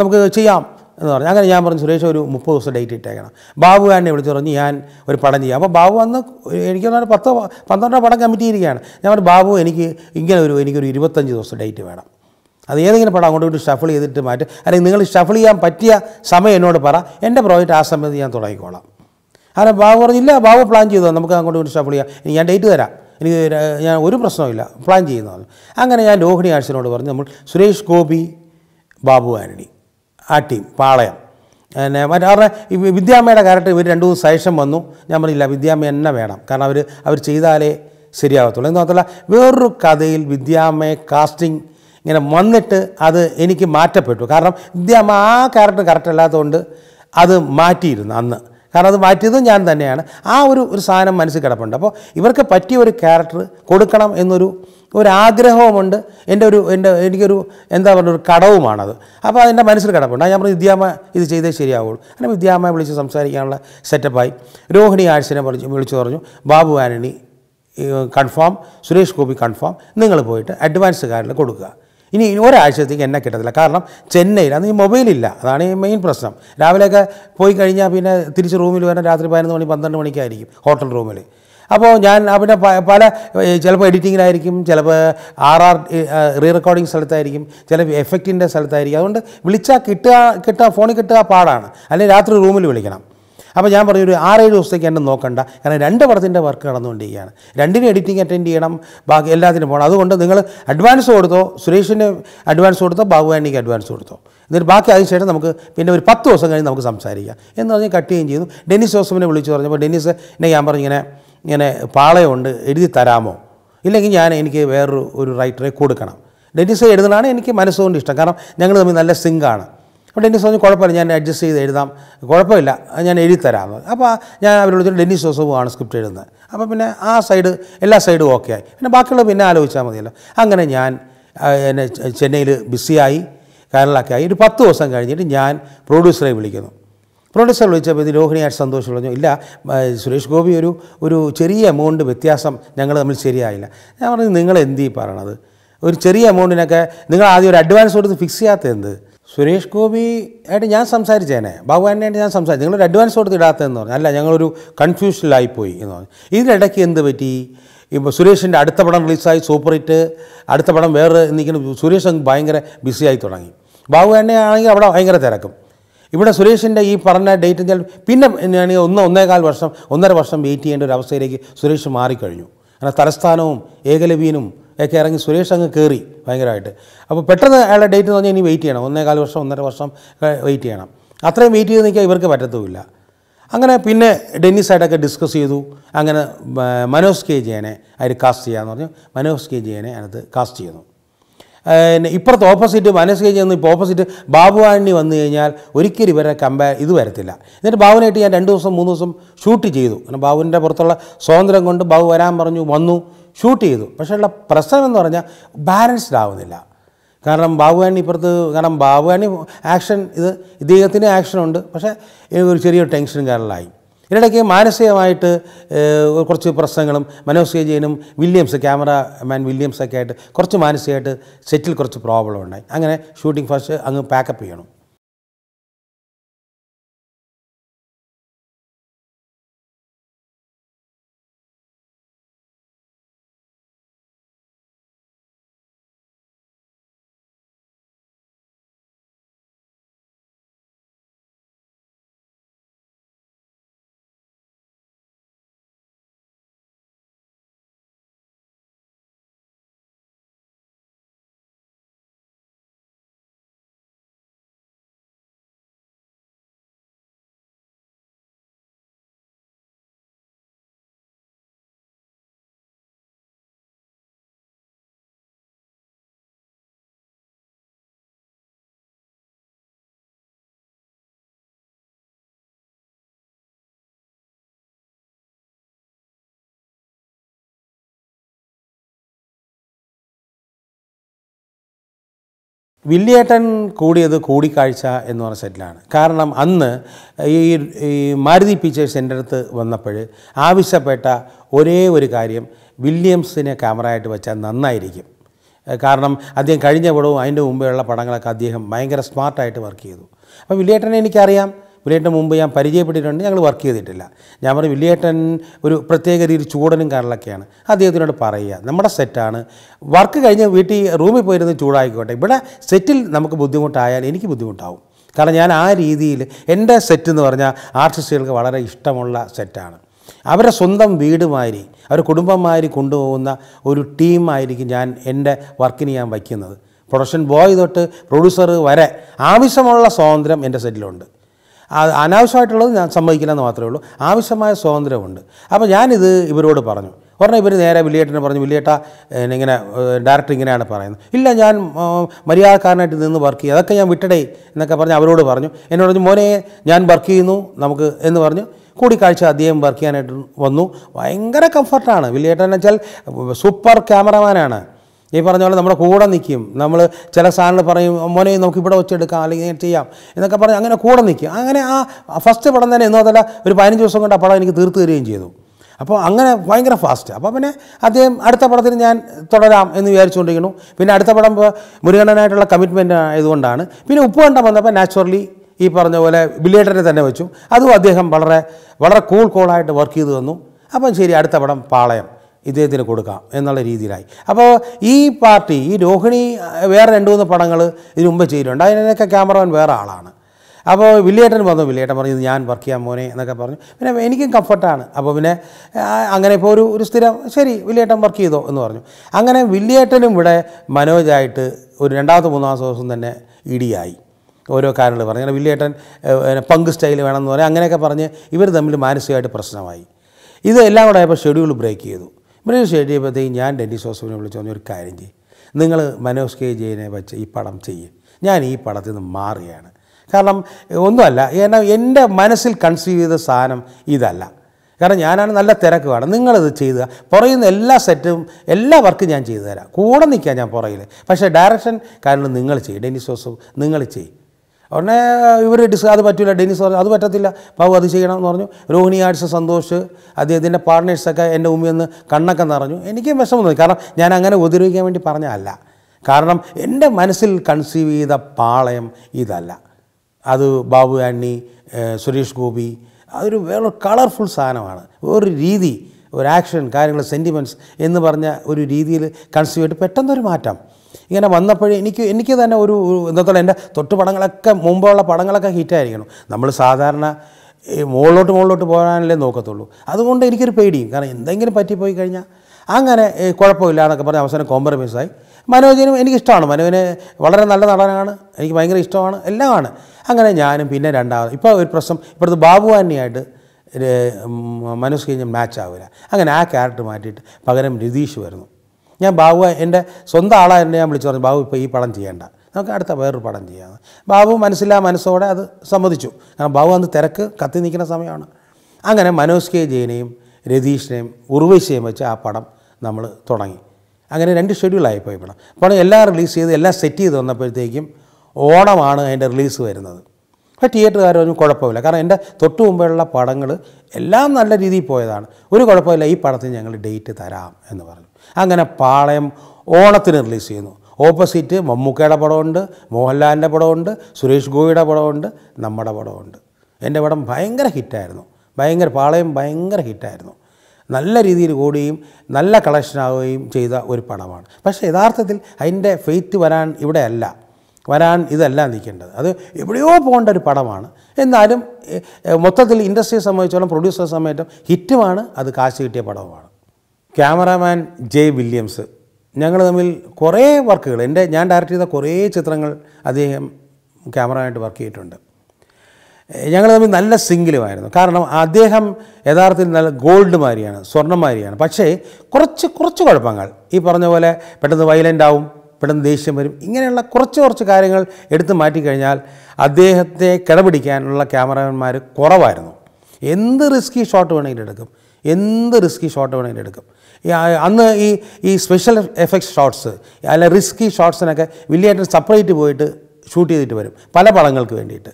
നമുക്ക് ചെയ്യാം എന്ന് പറഞ്ഞു അങ്ങനെ ഞാൻ പറഞ്ഞു സുരേഷ് ഒരു മുപ്പത് ദിവസം ഡേറ്റ് ഇട്ടേക്കണം ബാബു എന്നെ വിളിച്ച് പറഞ്ഞ് ഞാൻ ഒരു പടം ചെയ്യാം അപ്പോൾ ബാബു അന്ന് എനിക്ക് പറഞ്ഞാൽ പത്ത് പന്ത്രണ്ടോ പടം കമ്മിറ്റി ഇരിക്കുകയാണ് ഞാൻ പറഞ്ഞു ബാബു എനിക്ക് ഇങ്ങനെ ഒരു എനിക്കൊരു ഇരുപത്തഞ്ച് ദിവസം ഡേറ്റ് വേണം അത് ഏതെങ്കിലും പടം അങ്ങോട്ട് ഇങ്ങോട്ട് ഷഫിൾ ചെയ്തിട്ട് മാറ്റും അല്ലെങ്കിൽ നിങ്ങൾ ഷഫിൾ ചെയ്യാൻ പറ്റിയ സമയം എന്നോട് പറ എൻ്റെ പ്രോജക്റ്റ് ആ സമയത്ത് ഞാൻ തുടങ്ങിക്കോളാം അങ്ങനെ ബാബു പറഞ്ഞില്ല ബാബു പ്ലാൻ ചെയ്തോ നമുക്ക് അങ്ങോട്ട് ഇങ്ങോട്ട് ഷഫിൾ ചെയ്യാം ഇനി ഞാൻ ഡേറ്റ് തരാം എനിക്ക് ഞാൻ ഒരു പ്രശ്നവുമില്ല പ്ലാൻ ചെയ്യുന്നതാണ് അങ്ങനെ ഞാൻ ലോഹിണി ആഴ്ചനോട് പറഞ്ഞു നമ്മൾ സുരേഷ് ഗോപി ബാബു ആന്റണി ആ ടീം പാളയം പിന്നെ മറ്റേ അവരുടെ വിദ്യാമ്മയുടെ ക്യാരക്ടർ ഇവർ രണ്ട് മൂന്ന് ശേഷം വന്നു ഞാൻ പറഞ്ഞില്ല വിദ്യാമ്മ എന്നെ വേണം കാരണം അവർ അവർ ചെയ്താലേ ശരിയാകത്തുള്ളൂ എന്ന് മാത്രമല്ല വേറൊരു കഥയിൽ വിദ്യാമ്മയെ കാസ്റ്റിംഗ് ഇങ്ങനെ വന്നിട്ട് അത് എനിക്ക് മാറ്റപ്പെട്ടു കാരണം വിദ്യാമ്മ ആ ക്യാരക്ടർ കറക്റ്റ് അല്ലാത്തതുകൊണ്ട് അത് മാറ്റിയിരുന്നു അന്ന് കാരണം അത് മാറ്റിയതും ഞാൻ തന്നെയാണ് ആ ഒരു ഒരു സാധനം മനസ്സിൽ കിടപ്പുണ്ട് അപ്പോൾ ഇവർക്ക് പറ്റിയ ഒരു ക്യാരക്ടർ കൊടുക്കണം എന്നൊരു ഒരാഗ്രഹവുമുണ്ട് എൻ്റെ ഒരു എൻ്റെ എനിക്കൊരു എന്താ പറയുക ഒരു കടവുമാണത് അപ്പോൾ അതെൻ്റെ മനസ്സിൽ കിടപ്പുണ്ട് ഞാൻ പറഞ്ഞു വിദ്യാമ്മ ഇത് ചെയ്തേ ശരിയാവുള്ളൂ അങ്ങനെ വിദ്യാമ വിളിച്ച് സംസാരിക്കാനുള്ള സെറ്റപ്പായി രോഹിണി ആഴ്ചനെ പറഞ്ഞു വിളിച്ചു പറഞ്ഞു ബാബു ആനണി കൺഫേം സുരേഷ് ഗോപി കൺഫേം നിങ്ങൾ പോയിട്ട് അഡ്വാൻസ് കാർഡിൽ കൊടുക്കുക ഇനി ഒരാഴ്ചത്തേക്ക് എന്നെ കിട്ടത്തില്ല കാരണം ചെന്നൈയിൽ അന്ന് ഈ മൊബൈലില്ല അതാണ് ഈ മെയിൻ പ്രശ്നം രാവിലെയൊക്കെ പോയി കഴിഞ്ഞാൽ പിന്നെ തിരിച്ച് റൂമിൽ വരാൻ രാത്രി പതിനൊന്ന് മണി പന്ത്രണ്ട് മണിക്കായിരിക്കും ഹോട്ടൽ റൂമിൽ അപ്പോൾ ഞാൻ അവിടെ പല ചിലപ്പോൾ എഡിറ്റിങ്ങിലായിരിക്കും ചിലപ്പോൾ ആർ ആർ റീ റെക്കോർഡിങ് സ്ഥലത്തായിരിക്കും ചില എഫക്റ്റിൻ്റെ സ്ഥലത്തായിരിക്കും അതുകൊണ്ട് വിളിച്ചാൽ കിട്ടുക കിട്ടുക ഫോണിൽ കിട്ടുക പാടാണ് അല്ലെങ്കിൽ രാത്രി റൂമിൽ വിളിക്കണം അപ്പോൾ ഞാൻ പറഞ്ഞു ഒരു ആറേഴ് ദിവസത്തേക്ക് എന്നെ നോക്കണ്ട കാരണം രണ്ട് പടത്തിൻ്റെ വർക്ക് നടന്നുകൊണ്ടിരിക്കുകയാണ് രണ്ടിനും എഡിറ്റിംഗ് അറ്റൻഡ് ചെയ്യണം ബാക്കി എല്ലാത്തിനും പോകണം അതുകൊണ്ട് നിങ്ങൾ അഡ്വാൻസ് കൊടുത്തോ സുരേഷിന് അഡ്വാൻസ് കൊടുത്തോ ബാബുവാണിക്ക് അഡ്വാൻസ് കൊടുത്തോ എന്നിട്ട് ബാക്കി അതിനുശേഷം നമുക്ക് പിന്നെ ഒരു പത്ത് ദിവസം കഴിഞ്ഞ് നമുക്ക് സംസാരിക്കാം എന്ന് പറഞ്ഞ് കട്ട് ചെയ്യുകയും ചെയ്തു ഡെന്നിസ് ജോസഫിനെ വിളിച്ച് പറഞ്ഞപ്പോൾ ഡെന്നിസ് എന്നെ ഞാൻ പറഞ്ഞു ഇങ്ങനെ ഇങ്ങനെ പാളയമുണ്ട് എഴുതി തരാമോ ഇല്ലെങ്കിൽ ഞാൻ എനിക്ക് വേറൊരു ഒരു റൈറ്ററെ കൊടുക്കണം ഡെന്നിസ് എഴുതുന്നതാണ് എനിക്ക് മനസ്സുകൊണ്ട് ഇഷ്ടം കാരണം ഞങ്ങൾ തമ്മിൽ നല്ല സിങ്കാണ് അപ്പോൾ ഡെന്നിസ് പറഞ്ഞു കുഴപ്പമില്ല ഞാൻ അഡ്ജസ്റ്റ് ചെയ്ത് എഴുതാം കുഴപ്പമില്ല ഞാൻ എഴുതിത്തരാമെന്ന് അപ്പോൾ ഞാൻ അവരോട് ഡെന്നിസ് ജോസഫുമാണ് സ്ക്രിപ്റ്റ് എഴുതുന്നത് അപ്പോൾ പിന്നെ ആ സൈഡ് എല്ലാ സൈഡും ഓക്കെ ആയി പിന്നെ ബാക്കിയുള്ളത് പിന്നെ ആലോചിച്ചാൽ മതിയല്ലോ അങ്ങനെ ഞാൻ എന്നെ ചെന്നൈയിൽ ബിസിയായി ആയി ഒരു പത്ത് ദിവസം കഴിഞ്ഞിട്ട് ഞാൻ പ്രൊഡ്യൂസറെ വിളിക്കുന്നു പ്രൊഡ്യൂസർ വിളിച്ചപ്പോൾ ഇത് രോഹിണിയായിട്ട് സന്തോഷം പറഞ്ഞു ഇല്ല സുരേഷ് ഗോപി ഒരു ഒരു ചെറിയ എമൗണ്ട് വ്യത്യാസം ഞങ്ങൾ തമ്മിൽ ശരിയായില്ല ഞാൻ പറഞ്ഞു നിങ്ങൾ എന്ത് ഈ പറയണത് ഒരു ചെറിയ എമൗണ്ടിനൊക്കെ നിങ്ങൾ ആദ്യം ഒരു അഡ്വാൻസ് കൊടുത്ത് ഫിക്സ് ചെയ്യാത്ത എന്ത് സുരേഷ് ഗോപി ആയിട്ട് ഞാൻ സംസാരിച്ചേനെ ബാബു ഞാൻ സംസാരിച്ചു നിങ്ങളൊരു അഡ്വാൻസ് കൊടുത്തിടാത്തതെന്ന് പറഞ്ഞു അല്ല ഞങ്ങളൊരു കൺഫ്യൂഷനിലായിപ്പോയി എന്ന് പറഞ്ഞു ഇതിനിടയ്ക്ക് എന്ത് പറ്റി ഇപ്പോൾ സുരേഷിൻ്റെ അടുത്ത പടം റിലീസായി സൂപ്പർ ഹിറ്റ് അടുത്ത പടം വേറെ നിൽക്കുന്ന സുരേഷ് അങ്ങ് ഭയങ്കര ആയി തുടങ്ങി ബാബു ആണെങ്കിൽ അവിടെ ഭയങ്കര തിരക്കും ഇവിടെ സുരേഷിൻ്റെ ഈ പറഞ്ഞ ഡേറ്റ് പിന്നെ ഞാനീ ഒന്ന് ഒന്നേകാൽ വർഷം ഒന്നര വർഷം വെയിറ്റ് ചെയ്യേണ്ട ഒരു അവസ്ഥയിലേക്ക് സുരേഷ് മാറിക്കഴിഞ്ഞു കാരണം തലസ്ഥാനവും ഏകലവ്യനും ഒക്കെ ഇറങ്ങി സുരേഷ് അങ്ങ് കയറി ഭയങ്കരമായിട്ട് അപ്പോൾ പെട്ടെന്ന് അയാളുടെ ഡേറ്റ് എന്ന് പറഞ്ഞാൽ ഇനി വെയിറ്റ് ചെയ്യണം ഒന്നേകാൽ വർഷം ഒന്നര വർഷം വെയിറ്റ് ചെയ്യണം അത്രയും വെയിറ്റ് ചെയ്ത് നിൽക്കാൻ ഇവർക്ക് പറ്റത്തുമില്ല അങ്ങനെ പിന്നെ ഡെന്നിസായിട്ടൊക്കെ ഡിസ്കസ് ചെയ്തു അങ്ങനെ മനോസ് കെ ജയനെ അതിൽ കാസ്റ്റ് ചെയ്യാമെന്ന് പറഞ്ഞു മനോസ് കെ ജയനെ അതിനകത്ത് കാസ്റ്റ് ചെയ്യുന്നു പിന്നെ ഇപ്പുറത്ത് ഓപ്പോസിറ്റ് മനോസ് കെ ജയന്ന് ഇപ്പോൾ ഓപ്പോസിറ്റ് ബാബു വന്നു കഴിഞ്ഞാൽ ഒരിക്കലും ഇവരെ കമ്പയർ ഇത് വരത്തില്ല എന്നിട്ട് ബാബുവിനായിട്ട് ഞാൻ രണ്ട് ദിവസം മൂന്ന് ദിവസം ഷൂട്ട് ചെയ്തു കാരണം ബാബുവിൻ്റെ പുറത്തുള്ള സ്വാതന്ത്ര്യം കൊണ്ട് ബാബു വരാൻ പറഞ്ഞു വന്നു ഷൂട്ട് ചെയ്തു പക്ഷേ ഉള്ള പ്രശ്നം എന്ന് പറഞ്ഞാൽ ബാലൻസ്ഡ് ആവുന്നില്ല കാരണം ബാബുവാണി ഇപ്പുറത്ത് കാരണം ബാബുവാണി ആക്ഷൻ ഇത് ആക്ഷൻ ആക്ഷനുണ്ട് പക്ഷേ ഒരു ചെറിയ ടെൻഷനും കാരണമായി ഇതിനിടയ്ക്ക് മാനസികമായിട്ട് കുറച്ച് പ്രശ്നങ്ങളും മനോജ് ജയനും വില്യംസ് ക്യാമറമാൻ വില്യംസൊക്കെ ആയിട്ട് കുറച്ച് മാനസികമായിട്ട് സെറ്റിൽ കുറച്ച് പ്രോബ്ലം ഉണ്ടായി അങ്ങനെ ഷൂട്ടിംഗ് ഫസ്റ്റ് അങ്ങ് പാക്കപ്പ് ചെയ്യണം വില്ലിയേട്ടൻ കൂടിയത് കൂടിക്കാഴ്ച എന്ന് പറഞ്ഞ സെറ്റിലാണ് കാരണം അന്ന് ഈ ഈ മാരുതി പിക്ചേഴ്സ് എൻ്റെ അടുത്ത് വന്നപ്പോൾ ആവശ്യപ്പെട്ട ഒരേ ഒരു കാര്യം വില്യംസിനെ ആയിട്ട് വെച്ചാൽ നന്നായിരിക്കും കാരണം അദ്ദേഹം കഴിഞ്ഞ പടവും അതിൻ്റെ മുമ്പേ ഉള്ള പടങ്ങളൊക്കെ അദ്ദേഹം ഭയങ്കര സ്മാർട്ടായിട്ട് വർക്ക് ചെയ്തു അപ്പോൾ വില്ലിയേട്ടനെ എനിക്കറിയാം വില്ലിയേട്ടൻ മുമ്പ് ഞാൻ പരിചയപ്പെട്ടിട്ടുണ്ട് ഞങ്ങൾ വർക്ക് ചെയ്തിട്ടില്ല ഞാൻ പറഞ്ഞു വില്ലിയേട്ടൻ ഒരു പ്രത്യേക രീതിയിൽ ചൂടനും കാറിലൊക്കെയാണ് അദ്ദേഹത്തിനോട് പറയുക നമ്മുടെ സെറ്റാണ് വർക്ക് കഴിഞ്ഞ് വീട്ടിൽ റൂമിൽ പോയിരുന്ന് ചൂടായിക്കോട്ടെ ഇവിടെ സെറ്റിൽ നമുക്ക് ബുദ്ധിമുട്ടായാൽ എനിക്ക് ബുദ്ധിമുട്ടാവും കാരണം ഞാൻ ആ രീതിയിൽ എൻ്റെ സെറ്റ് എന്ന് പറഞ്ഞാൽ ആർട്ടിസ്റ്റുകൾക്ക് വളരെ ഇഷ്ടമുള്ള സെറ്റാണ് അവരെ സ്വന്തം വീടുമാതിരി അവരെ കുടുംബമാരി കൊണ്ടുപോകുന്ന ഒരു ടീമായിരിക്കും ഞാൻ എൻ്റെ വർക്കിന് ഞാൻ വയ്ക്കുന്നത് പ്രൊഡക്ഷൻ ബോയ് തൊട്ട് പ്രൊഡ്യൂസർ വരെ ആവശ്യമുള്ള സ്വാതന്ത്ര്യം എൻ്റെ സെറ്റിലുണ്ട് അനാവശ്യമായിട്ടുള്ളത് ഞാൻ സമ്മതിക്കില്ലെന്ന് മാത്രമേ ഉള്ളൂ ആവശ്യമായ സ്വാതന്ത്ര്യമുണ്ട് അപ്പോൾ ഞാനിത് ഇവരോട് പറഞ്ഞു പറഞ്ഞാൽ ഇവർ നേരെ വില്ലിയേട്ടനെ പറഞ്ഞു വില്ലേട്ട ഇങ്ങനെ ഡയറക്ടർ ഇങ്ങനെയാണ് പറയുന്നത് ഇല്ല ഞാൻ മര്യാദക്കാരനായിട്ട് നിന്ന് വർക്ക് ചെയ്യുക അതൊക്കെ ഞാൻ വിട്ടടേ എന്നൊക്കെ പറഞ്ഞ് അവരോട് പറഞ്ഞു എന്നോട് പറഞ്ഞു മോനെ ഞാൻ വർക്ക് ചെയ്യുന്നു നമുക്ക് എന്ന് പറഞ്ഞു കൂടിക്കാഴ്ച അദ്ദേഹം വർക്ക് ചെയ്യാനായിട്ട് വന്നു ഭയങ്കര കംഫർട്ടാണ് വില്ലിയേട്ടൻ എന്ന് വെച്ചാൽ സൂപ്പർ ക്യാമറമാനാണ് ഈ പറഞ്ഞ പോലെ നമ്മുടെ കൂടെ നിൽക്കും നമ്മൾ ചില സാധനങ്ങൾ പറയും മോനെ നമുക്ക് നമുക്കിവിടെ വെച്ചെടുക്കാം അല്ലെങ്കിൽ ചെയ്യാം എന്നൊക്കെ പറഞ്ഞ് അങ്ങനെ കൂടെ നിൽക്കും അങ്ങനെ ആ ഫസ്റ്റ് പടം തന്നെ എന്നോ അതല്ല ഒരു പതിനഞ്ച് ദിവസം കൊണ്ട് ആ പടം എനിക്ക് തീർത്തു തരികയും ചെയ്തു അപ്പോൾ അങ്ങനെ ഭയങ്കര ഫാസ്റ്റ് അപ്പോൾ പിന്നെ അദ്ദേഹം അടുത്ത പടത്തിൽ ഞാൻ തുടരാം എന്ന് വിചാരിച്ചുകൊണ്ടിരിക്കുന്നു പിന്നെ അടുത്ത പടം മുരുകണ്ണനായിട്ടുള്ള കമ്മിറ്റ്മെൻ്റ് ആയതുകൊണ്ടാണ് പിന്നെ കണ്ടം വന്നപ്പോൾ നാച്ചുറലി ഈ പറഞ്ഞ പോലെ ബില്ലേറ്ററിനെ തന്നെ വെച്ചു അതും അദ്ദേഹം വളരെ വളരെ കൂൾ കൂളായിട്ട് വർക്ക് ചെയ്തു തന്നു അപ്പം ശരി അടുത്ത പടം പാളയം ഇദ്ദേഹത്തിന് കൊടുക്കാം എന്നുള്ള രീതിയിലായി അപ്പോൾ ഈ പാർട്ടി ഈ രോഹിണി വേറെ രണ്ട് മൂന്ന് പടങ്ങൾ ഇതിനു മുമ്പ് ചെയ്തിട്ടുണ്ട് അതിനൊക്കെ ക്യാമറമാൻ വേറെ ആളാണ് അപ്പോൾ വില്ലേട്ടൻ വന്നു വില്ലേട്ടൻ പറഞ്ഞു ഇത് ഞാൻ വർക്ക് ചെയ്യാൻ മോനെ എന്നൊക്കെ പറഞ്ഞു പിന്നെ എനിക്കും കംഫർട്ടാണ് അപ്പോൾ പിന്നെ അങ്ങനെ ഇപ്പോൾ ഒരു ഒരു സ്ഥിരം ശരി വില്ലേട്ടൻ വർക്ക് ചെയ്തോ എന്ന് പറഞ്ഞു അങ്ങനെ വില്ലേട്ടനും ഇവിടെ മനോജായിട്ട് ഒരു രണ്ടാമത്തെ മൂന്നാമത്തെ ദിവസം തന്നെ ഇടിയായി ഓരോ കാര്യങ്ങൾ പറഞ്ഞു അങ്ങനെ വില്ലേട്ടൻ പങ്ക് സ്റ്റൈൽ വേണമെന്ന് പറയാം അങ്ങനെയൊക്കെ പറഞ്ഞ് ഇവർ തമ്മിൽ മാനസികമായിട്ട് പ്രശ്നമായി ഇതെല്ലാം കൂടെ ആയപ്പോൾ ഷെഡ്യൂൾ ബ്രേക്ക് ചെയ്തു മനോജ് എഴുതിയപ്പോഴത്തേക്ക് ഞാൻ ഡെന്നി സോസുവിനെ വിളിച്ച് പറഞ്ഞൊരു കാര്യം ചെയ്യും നിങ്ങൾ മനോജ് കെ ജയനെ വെച്ച് ഈ പടം ചെയ്യും ഞാൻ ഈ പടത്തിൽ നിന്ന് മാറിയാണ് കാരണം ഒന്നുമല്ല എന്നാൽ എൻ്റെ മനസ്സിൽ കൺസീവ് ചെയ്ത സാധനം ഇതല്ല കാരണം ഞാനാണ് നല്ല തിരക്ക് വേണം നിങ്ങളിത് ചെയ്തുക പുറയുന്ന എല്ലാ സെറ്റും എല്ലാ വർക്കും ഞാൻ ചെയ്തു തരാം കൂടെ നിൽക്കാം ഞാൻ പുറയിൽ പക്ഷേ ഡയറക്ഷൻ കാരണം നിങ്ങൾ ചെയ്യും ഡെനിസോസും നിങ്ങൾ ചെയ്യും ഉടനെ ഇവർ ഡിസ് അത് പറ്റില്ല ഡെനിസ് പറഞ്ഞു അത് പറ്റത്തില്ല ബാബു അത് ചെയ്യണം എന്ന് പറഞ്ഞു രോഹിണി ആഴ്ച സന്തോഷ് അദ്ദേഹത്തിൻ്റെ പാർട്ട്നേഴ്സൊക്കെ എൻ്റെ ഉമ്മി ഒന്ന് കണ്ണൊക്കെ നിറഞ്ഞു എനിക്ക് വിഷമം തോന്നി കാരണം ഞാൻ അങ്ങനെ ഉപദ്രവിക്കാൻ വേണ്ടി പറഞ്ഞതല്ല കാരണം എൻ്റെ മനസ്സിൽ കൺസീവ് ചെയ്ത പാളയം ഇതല്ല അത് ബാബു ആണ്ണി സുരേഷ് ഗോപി അതൊരു വേറെ കളർഫുൾ സാധനമാണ് ഒരു രീതി ഒരു ആക്ഷൻ കാര്യങ്ങൾ സെൻറ്റിമെൻറ്റ്സ് എന്ന് പറഞ്ഞ ഒരു രീതിയിൽ കൺസീവ് ചെയ്തിട്ട് പെട്ടെന്നൊരു മാറ്റം ഇങ്ങനെ വന്നപ്പോഴേ എനിക്ക് എനിക്ക് തന്നെ ഒരു ഇന്നത്തോടെ എൻ്റെ തൊട്ട് പടങ്ങളൊക്കെ മുമ്പുള്ള പടങ്ങളൊക്കെ ഹിറ്റായിരിക്കണം നമ്മൾ സാധാരണ മുകളിലോട്ട് മുകളിലോട്ട് പോകാനല്ലേ നോക്കത്തുള്ളൂ അതുകൊണ്ട് എനിക്കൊരു പേടിയും കാരണം എന്തെങ്കിലും പറ്റിപ്പോയി കഴിഞ്ഞാൽ അങ്ങനെ കുഴപ്പമില്ല എന്നൊക്കെ പറഞ്ഞ് അവസാനം കോംപ്രമൈസായി മനോജിനും എനിക്കിഷ്ടമാണ് മനുവിന് വളരെ നല്ല നടനാണ് എനിക്ക് ഭയങ്കര ഇഷ്ടമാണ് എല്ലാമാണ് അങ്ങനെ ഞാനും പിന്നെ രണ്ടാമത് ഇപ്പോൾ ഒരു പ്രശ്നം ഇപ്പോഴത്തെ ബാബു ആന്റിയായിട്ട് മനസ്സ് കഴിഞ്ഞ് മാച്ച് ആവില്ല അങ്ങനെ ആ ക്യാരക്ടർ മാറ്റിയിട്ട് പകരം രതീഷ് വരുന്നു ഞാൻ ബാബു എൻ്റെ സ്വന്തം ആളാണ് എന്നെ ഞാൻ വിളിച്ചു പറഞ്ഞു ബാബു ഇപ്പോൾ ഈ പടം ചെയ്യേണ്ട നമുക്ക് അടുത്ത വേറൊരു പടം ചെയ്യാം ബാബു മനസ്സിലാ മനസ്സോടെ അത് സമ്മതിച്ചു കാരണം ബാബു അന്ന് തിരക്ക് കത്തി നിൽക്കുന്ന സമയമാണ് അങ്ങനെ മനോജ് കെ ജയനെയും രതീഷിനെയും ഉർവശിയെയും വെച്ച് ആ പടം നമ്മൾ തുടങ്ങി അങ്ങനെ രണ്ട് ഷെഡ്യൂളായി പോയി പടം പടം എല്ലാം റിലീസ് ചെയ്ത് എല്ലാം സെറ്റ് ചെയ്ത് വന്നപ്പോഴത്തേക്കും ഓണമാണ് അതിൻ്റെ റിലീസ് വരുന്നത് പക്ഷേ തിയേറ്ററുകാരൊന്നും കുഴപ്പമില്ല കാരണം എൻ്റെ തൊട്ട് മുമ്പുള്ള പടങ്ങൾ എല്ലാം നല്ല രീതിയിൽ പോയതാണ് ഒരു കുഴപ്പമില്ല ഈ പടത്തിന് ഞങ്ങൾ ഡേറ്റ് തരാം എന്ന് പറഞ്ഞു അങ്ങനെ പാളയം ഓണത്തിന് റിലീസ് ചെയ്യുന്നു ഓപ്പോസിറ്റ് മമ്മൂക്കയുടെ പടമുണ്ട് മോഹൻലാലിൻ്റെ പടമുണ്ട് സുരേഷ് ഗോപിയുടെ പടമുണ്ട് നമ്മുടെ പടമുണ്ട് എൻ്റെ പടം ഭയങ്കര ഹിറ്റായിരുന്നു ഭയങ്കര പാളയം ഭയങ്കര ഹിറ്റായിരുന്നു നല്ല രീതിയിൽ കൂടിയും നല്ല കളക്ഷനാവുകയും ചെയ്ത ഒരു പടമാണ് പക്ഷേ യഥാർത്ഥത്തിൽ അതിൻ്റെ ഫെയ്ത്ത് വരാൻ ഇവിടെയല്ല വരാൻ ഇതല്ല നിൽക്കേണ്ടത് അത് എവിടെയോ പോകേണ്ട ഒരു പടമാണ് എന്നാലും മൊത്തത്തിൽ ഇൻഡസ്ട്രിയെ സംബന്ധിച്ചോളം പ്രൊഡ്യൂസറെ സംബന്ധിച്ചും ഹിറ്റുമാണ് അത് കാശ് കിട്ടിയ പടവുമാണ് ക്യാമറാമാൻ ജെ വില്യംസ് ഞങ്ങൾ തമ്മിൽ കുറേ വർക്കുകൾ എൻ്റെ ഞാൻ ഡയറക്റ്റ് ചെയ്ത കുറേ ചിത്രങ്ങൾ അദ്ദേഹം ക്യാമറയായിട്ട് വർക്ക് ചെയ്തിട്ടുണ്ട് ഞങ്ങൾ തമ്മിൽ നല്ല സിംഗിലുമായിരുന്നു കാരണം അദ്ദേഹം യഥാർത്ഥത്തിൽ നല്ല ഗോൾഡ് മാതിരിയാണ് സ്വർണ്ണം പക്ഷേ കുറച്ച് കുറച്ച് കുഴപ്പങ്ങൾ ഈ പറഞ്ഞ പോലെ പെട്ടെന്ന് വയലൻ്റ് ആവും പെട്ടെന്ന് ദേഷ്യം വരും ഇങ്ങനെയുള്ള കുറച്ച് കുറച്ച് കാര്യങ്ങൾ എടുത്തു മാറ്റിക്കഴിഞ്ഞാൽ അദ്ദേഹത്തെ കിടപിടിക്കാനുള്ള ക്യാമറമാൻമാർ കുറവായിരുന്നു എന്ത് റിസ്കി ഷോട്ട് വേണമെങ്കിലും എടുക്കും എന്ത് റിസ്കി ഷോട്ട് വേണമെങ്കിലും എടുക്കും അന്ന് ഈ ഈ സ്പെഷ്യൽ എഫക്ട്സ് ഷോട്ട്സ് അല്ല റിസ്കി ഷോട്ട്സിനൊക്കെ വലിയായിട്ട് സെപ്പറേറ്റ് പോയിട്ട് ഷൂട്ട് ചെയ്തിട്ട് വരും പല പടങ്ങൾക്ക് വേണ്ടിയിട്ട്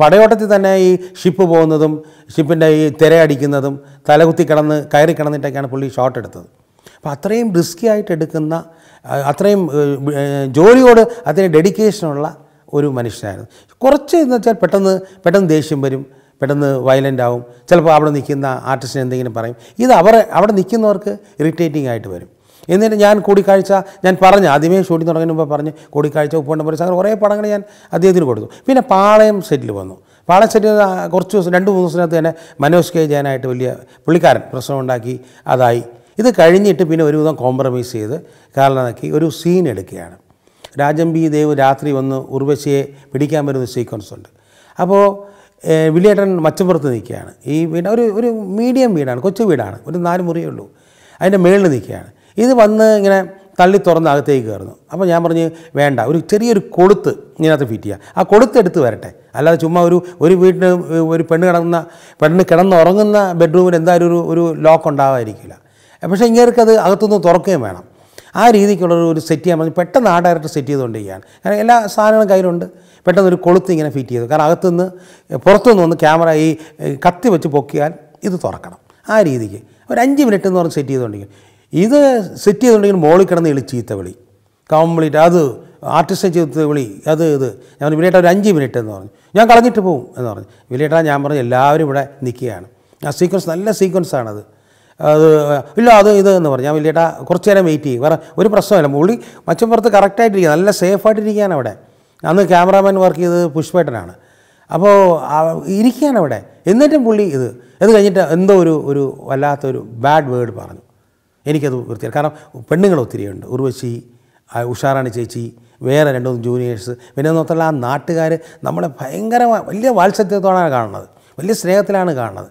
പടയോട്ടത്തിൽ തന്നെ ഈ ഷിപ്പ് പോകുന്നതും ഷിപ്പിൻ്റെ ഈ അടിക്കുന്നതും തലകുത്തി കിടന്ന് കയറി കിടന്നിട്ടൊക്കെയാണ് പുള്ളി ഷോട്ട് എടുത്തത് അപ്പോൾ അത്രയും റിസ്കി ആയിട്ട് എടുക്കുന്ന അത്രയും ജോലിയോട് അതിന് ഡെഡിക്കേഷനുള്ള ഒരു മനുഷ്യനായിരുന്നു കുറച്ച് എന്ന് വെച്ചാൽ പെട്ടെന്ന് പെട്ടെന്ന് ദേഷ്യം വരും പെട്ടെന്ന് വയലൻ്റ് ആവും ചിലപ്പോൾ അവിടെ നിൽക്കുന്ന ആർട്ടിസ്റ്റിന് എന്തെങ്കിലും പറയും ഇത് അവരെ അവിടെ നിൽക്കുന്നവർക്ക് ഇറിറ്റേറ്റിംഗ് ആയിട്ട് വരും എന്നിട്ട് ഞാൻ കൂടിക്കാഴ്ച ഞാൻ പറഞ്ഞു ആദ്യമേ ഷൂട്ടിംഗ് തുടങ്ങുന്ന മുമ്പ് പറഞ്ഞ് കൂടിക്കാഴ്ച ഉപ്പുകൊണ്ടുപോയി അങ്ങനെ കുറേ പടങ്ങൾ ഞാൻ അദ്ദേഹത്തിന് കൊടുത്തു പിന്നെ പാളയം സെറ്റിൽ വന്നു പാളയം സെറ്റിൽ കുറച്ച് ദിവസം രണ്ട് മൂന്ന് ദിവസത്തിനകത്ത് തന്നെ മനോജ് കെ ജയനായിട്ട് വലിയ പുള്ളിക്കാരൻ പ്രശ്നമുണ്ടാക്കി അതായി ഇത് കഴിഞ്ഞിട്ട് പിന്നെ ഒരുവിധം കോംപ്രമൈസ് ചെയ്ത് കാരണമാക്കി ഒരു സീൻ എടുക്കുകയാണ് രാജംബി ദേവ് രാത്രി വന്ന് ഉർവശിയെ പിടിക്കാൻ വരുന്ന സീക്വൻസ് ഉണ്ട് അപ്പോൾ വിളിയേട്ടൻ മച്ചപ്പുറത്ത് നിൽക്കുകയാണ് ഈ വീട് ഒരു ഒരു മീഡിയം വീടാണ് കൊച്ചു വീടാണ് ഒരു നാല് മുറിയേ ഉള്ളൂ അതിൻ്റെ മേളിൽ നിൽക്കുകയാണ് ഇത് വന്ന് ഇങ്ങനെ തള്ളി തുറന്ന് അകത്തേക്ക് കയറുന്നു അപ്പോൾ ഞാൻ പറഞ്ഞ് വേണ്ട ഒരു ചെറിയൊരു കൊളുത്ത് ഇതിനകത്ത് ഫിറ്റ് ചെയ്യുക ആ കൊളുത്ത് എടുത്ത് വരട്ടെ അല്ലാതെ ചുമ്മാ ഒരു ഒരു വീട്ടിന് ഒരു പെണ്ണ് കിടന്ന പെണ്ണ് കിടന്നുറങ്ങുന്ന ബെഡ്റൂമിൽ എന്തായാലും ഒരു ഒരു ലോക്ക് ഉണ്ടാവാതിരിക്കില്ല പക്ഷേ അത് അകത്തുനിന്ന് തുറക്കുകയും വേണം ആ രീതിക്കുള്ളൊരു ഒരു സെറ്റ് ചെയ്യാൻ പറഞ്ഞു പെട്ടെന്ന് ആ ഡയറക്ടർ സെറ്റ് ചെയ്തുകൊണ്ടിരിക്കുകയാണ് കാരണം എല്ലാ സാധനങ്ങളും കയ്യിലുണ്ട് പെട്ടെന്ന് ഒരു കൊളുത്ത് ഇങ്ങനെ ഫിറ്റ് ചെയ്തു കാരണം അകത്തുനിന്ന് പുറത്തുനിന്ന് വന്ന് ക്യാമറ ഈ കത്തി വെച്ച് പൊക്കിയാൽ ഇത് തുറക്കണം ആ രീതിക്ക് ഒരു അഞ്ച് മിനിറ്റ് എന്ന് പറഞ്ഞ് സെറ്റ് ചെയ്തുകൊണ്ടിരിക്കും ഇത് സെറ്റ് ചെയ്തുകൊണ്ടെങ്കിൽ മോളിൽ കിടന്ന് ഇളി ചീത്ത വിളി കംപ്ലീറ്റ് അത് ആർട്ടിസ്റ്റ് ചെയ്ത് വിളി അത് ഇത് ഞാൻ വിലയേട്ട ഒരു അഞ്ച് മിനിറ്റ് എന്ന് പറഞ്ഞു ഞാൻ കളഞ്ഞിട്ട് പോവും എന്ന് പറഞ്ഞു വിലയേട്ടാ ഞാൻ പറഞ്ഞു എല്ലാവരും ഇവിടെ നിൽക്കുകയാണ് ആ സീക്വൻസ് നല്ല സീക്വൻസാണത് അത് ഇല്ല അത് ഇത് എന്ന് പറഞ്ഞു ഞാൻ വലിയേട്ടാ കുറച്ച് നേരം വെയിറ്റ് ചെയ്യും വേറെ ഒരു പ്രശ്നമില്ല പുള്ളി പുറത്ത് കറക്റ്റായിട്ടിരിക്കുക നല്ല സേഫായിട്ടിരിക്കുകയാണ് അവിടെ അന്ന് ക്യാമറാമാൻ വർക്ക് ചെയ്തത് പുഷ്പേട്ടനാണ് അപ്പോൾ ഇരിക്കുകയാണ് അവിടെ എന്നിട്ടും പുള്ളി ഇത് അത് കഴിഞ്ഞിട്ട് എന്തോ ഒരു ഒരു വല്ലാത്തൊരു ബാഡ് വേർഡ് പറഞ്ഞു എനിക്കത് വൃത്തിയാണ് കാരണം പെണ്ണുങ്ങൾ ഒത്തിരിയുണ്ട് ഉർവശി ഉഷാറാണി ചേച്ചി വേറെ രണ്ടു മൂന്ന് ജൂനിയേഴ്സ് പിന്നെ നോക്കുള്ള ആ നാട്ടുകാർ നമ്മളെ ഭയങ്കര വലിയ വാത്സല്യത്തോടാണ് കാണുന്നത് വലിയ സ്നേഹത്തിലാണ് കാണുന്നത്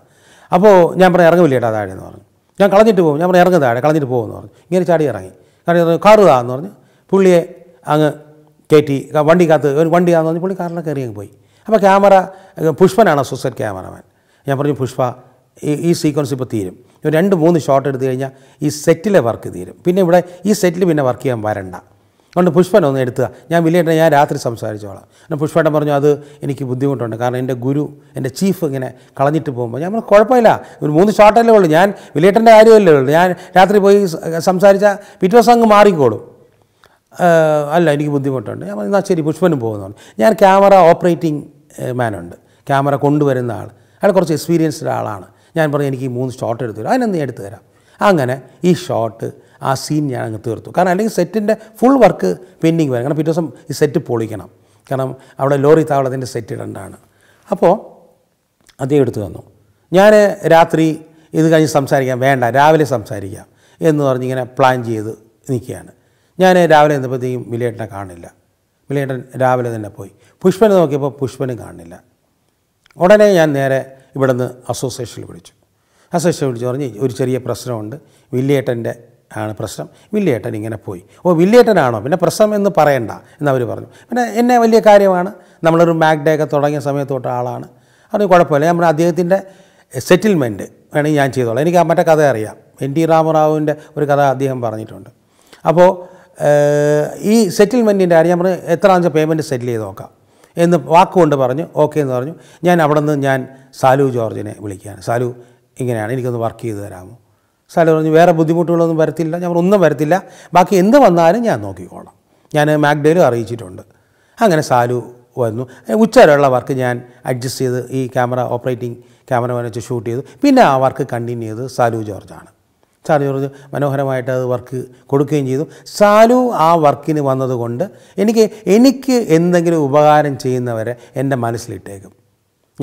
അപ്പോൾ ഞാൻ പറഞ്ഞു ഇറങ്ങുമില്ലേട്ടാ താഴെ എന്ന് പറഞ്ഞു ഞാൻ കളഞ്ഞിട്ട് പോകും ഞാൻ പറഞ്ഞു ഇറങ്ങുന്നതാണ് കളഞ്ഞിട്ട് പോകുമെന്ന് പറഞ്ഞു ഇങ്ങനെ ചാടി ഇറങ്ങി കാരണം ഇറങ്ങി കാറ് എന്ന് പറഞ്ഞു പുള്ളിയെ അങ്ങ് കയറ്റി കാത്ത് ഒരു കാന്ന് പറഞ്ഞ് പുള്ളി കാറിലൊക്കെ കയറി അങ്ങ് പോയി അപ്പോൾ ക്യാമറ പുഷ്പനാണ് അസോസിയേറ്റ് ക്യാമറമാൻ ഞാൻ പറഞ്ഞു പുഷ്പ ഈ ഈ സീക്വൻസ് ഇപ്പോൾ തീരും ഒരു രണ്ട് മൂന്ന് ഷോട്ട് എടുത്തു കഴിഞ്ഞാൽ ഈ സെറ്റിലെ വർക്ക് തീരും പിന്നെ ഇവിടെ ഈ സെറ്റിൽ പിന്നെ വർക്ക് ചെയ്യാൻ വരണ്ട അതുകൊണ്ട് പുഷ്പനെ ഒന്ന് എടുത്തുക ഞാൻ വിലയേട്ടനെ ഞാൻ രാത്രി സംസാരിച്ചോളാം എന്നാൽ പുഷ്പേട്ടൻ പറഞ്ഞു അത് എനിക്ക് ബുദ്ധിമുട്ടുണ്ട് കാരണം എൻ്റെ ഗുരു എൻ്റെ ചീഫ് ഇങ്ങനെ കളഞ്ഞിട്ട് പോകുമ്പോൾ ഞാൻ പറഞ്ഞു കുഴപ്പമില്ല ഒരു മൂന്ന് ഷോട്ടല്ലേ ഉള്ളൂ ഞാൻ വിലയേട്ടൻ്റെ കാര്യമല്ലേ ഉള്ളൂ ഞാൻ രാത്രി പോയി സംസാരിച്ചാൽ പിറ്റേ ദിവസം അങ്ങ് മാറിക്കോളും അല്ല എനിക്ക് ബുദ്ധിമുട്ടുണ്ട് ഞാൻ എന്നാൽ ശരി പുഷ്പനും പോകുന്നതാണ് ഞാൻ ക്യാമറ ഓപ്പറേറ്റിംഗ് മാനുണ്ട് ക്യാമറ കൊണ്ടുവരുന്ന ആൾ അയാൾ കുറച്ച് എക്സ്പീരിയൻസ്ഡ് ആളാണ് ഞാൻ പറഞ്ഞു എനിക്ക് മൂന്ന് ഷോട്ട് എടുത്തു തരാം അതിനൊന്ന് എടുത്തു തരാം അങ്ങനെ ഈ ഷോട്ട് ആ സീൻ ഞാൻ അങ്ങ് തീർത്തു കാരണം അല്ലെങ്കിൽ സെറ്റിൻ്റെ ഫുൾ വർക്ക് പെൻഡിങ് വരും കാരണം പിറ്റേ ദിവസം ഈ സെറ്റ് പൊളിക്കണം കാരണം അവിടെ ലോറി താവളത്തിൻ്റെ സെറ്റ് ഇടണ്ടാണ് അപ്പോൾ അദ്ദേഹം എടുത്തു തന്നു ഞാൻ രാത്രി ഇത് കഴിഞ്ഞ് സംസാരിക്കാം വേണ്ട രാവിലെ സംസാരിക്കാം എന്ന് പറഞ്ഞിങ്ങനെ പ്ലാൻ ചെയ്ത് നിൽക്കുകയാണ് ഞാൻ രാവിലെ എന്തപ്പോഴത്തേക്കും മിലേട്ടനെ കാണില്ല മിലേട്ടൻ രാവിലെ തന്നെ പോയി പുഷ്പനെ നോക്കിയപ്പോൾ പുഷ്പനും കാണില്ല ഉടനെ ഞാൻ നേരെ ഇവിടുന്ന് അസോസിയേഷനിൽ വിളിച്ചു അസോസിയേഷൻ വിളിച്ച് പറഞ്ഞ് ഒരു ചെറിയ പ്രശ്നമുണ്ട് വില്ലേട്ടൻ്റെ ആണ് പ്രശ്നം വില്ലിയേട്ടൻ ഇങ്ങനെ പോയി ഓ വില്ലിയേട്ടനാണോ പിന്നെ പ്രശ്നം എന്ന് പറയണ്ട എന്നവർ പറഞ്ഞു പിന്നെ എന്നെ വലിയ കാര്യമാണ് നമ്മളൊരു മാഗ് ഒക്കെ തുടങ്ങിയ സമയത്ത് തൊട്ട ആളാണ് അത് കുഴപ്പമില്ല നമ്മുടെ അദ്ദേഹത്തിൻ്റെ സെറ്റിൽമെൻറ്റ് വേണമെങ്കിൽ ഞാൻ ചെയ്തോളാം എനിക്ക് മറ്റേ കഥ അറിയാം എൻ ടി രാമറാവുവിൻ്റെ ഒരു കഥ അദ്ദേഹം പറഞ്ഞിട്ടുണ്ട് അപ്പോൾ ഈ സെറ്റിൽമെൻറ്റിൻ്റെ കാര്യം ഞാൻ എത്ര ആണെന്ന് പേയ്മെൻറ്റ് സെറ്റിൽ ചെയ്ത് നോക്കാം എന്ന് വാക്കുകൊണ്ട് പറഞ്ഞു ഓക്കെ എന്ന് പറഞ്ഞു ഞാൻ അവിടെ നിന്ന് ഞാൻ സാലു ജോർജിനെ വിളിക്കുകയാണ് സാലു ഇങ്ങനെയാണ് എനിക്കൊന്ന് വർക്ക് ചെയ്ത് തരാമോ സാല പറഞ്ഞു വേറെ ബുദ്ധിമുട്ടുകളൊന്നും വരത്തില്ല ഞാൻ ഒന്നും വരത്തില്ല ബാക്കി എന്ത് വന്നാലും ഞാൻ നോക്കിക്കോളാം ഞാൻ മാഗ്ഡേലും അറിയിച്ചിട്ടുണ്ട് അങ്ങനെ സാലു വന്നു ഉച്ചവരെയുള്ള വർക്ക് ഞാൻ അഡ്ജസ്റ്റ് ചെയ്ത് ഈ ക്യാമറ ഓപ്പറേറ്റിംഗ് ക്യാമറ വെച്ച് ഷൂട്ട് ചെയ്തു പിന്നെ ആ വർക്ക് കണ്ടിന്യൂ ചെയ്ത് സാലു ജോർജാണ് സാലു ജോർജ് മനോഹരമായിട്ട് അത് വർക്ക് കൊടുക്കുകയും ചെയ്തു സാലു ആ വർക്കിന് വന്നതുകൊണ്ട് എനിക്ക് എനിക്ക് എന്തെങ്കിലും ഉപകാരം ചെയ്യുന്നവരെ എൻ്റെ മനസ്സിലിട്ടേക്കും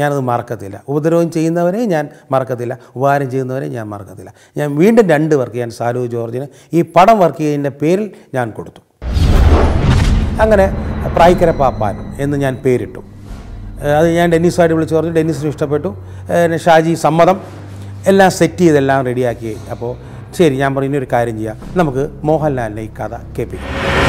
ഞാനത് മറക്കത്തില്ല ഉപദ്രവം ചെയ്യുന്നവരെ ഞാൻ മറക്കത്തില്ല ഉപകാരം ചെയ്യുന്നവരെ ഞാൻ മറക്കത്തില്ല ഞാൻ വീണ്ടും രണ്ട് വർക്ക് ചെയ്യാൻ സാലു ജോർജിന് ഈ പടം വർക്ക് ചെയ്യുന്നതിൻ്റെ പേരിൽ ഞാൻ കൊടുത്തു അങ്ങനെ പ്രായിക്കര പാപ്പാൻ എന്ന് ഞാൻ പേരിട്ടു അത് ഞാൻ ഡെന്നീസുമായിട്ട് വിളിച്ചു പറഞ്ഞു ഡെന്നീസിന് ഇഷ്ടപ്പെട്ടു ഷാജി സമ്മതം എല്ലാം സെറ്റ് ചെയ്തെല്ലാം റെഡിയാക്കി അപ്പോൾ ശരി ഞാൻ പറഞ്ഞു ഒരു കാര്യം ചെയ്യാം നമുക്ക് മോഹൻലാലിനെ ഈ കഥ കേൾപ്പിക്കാം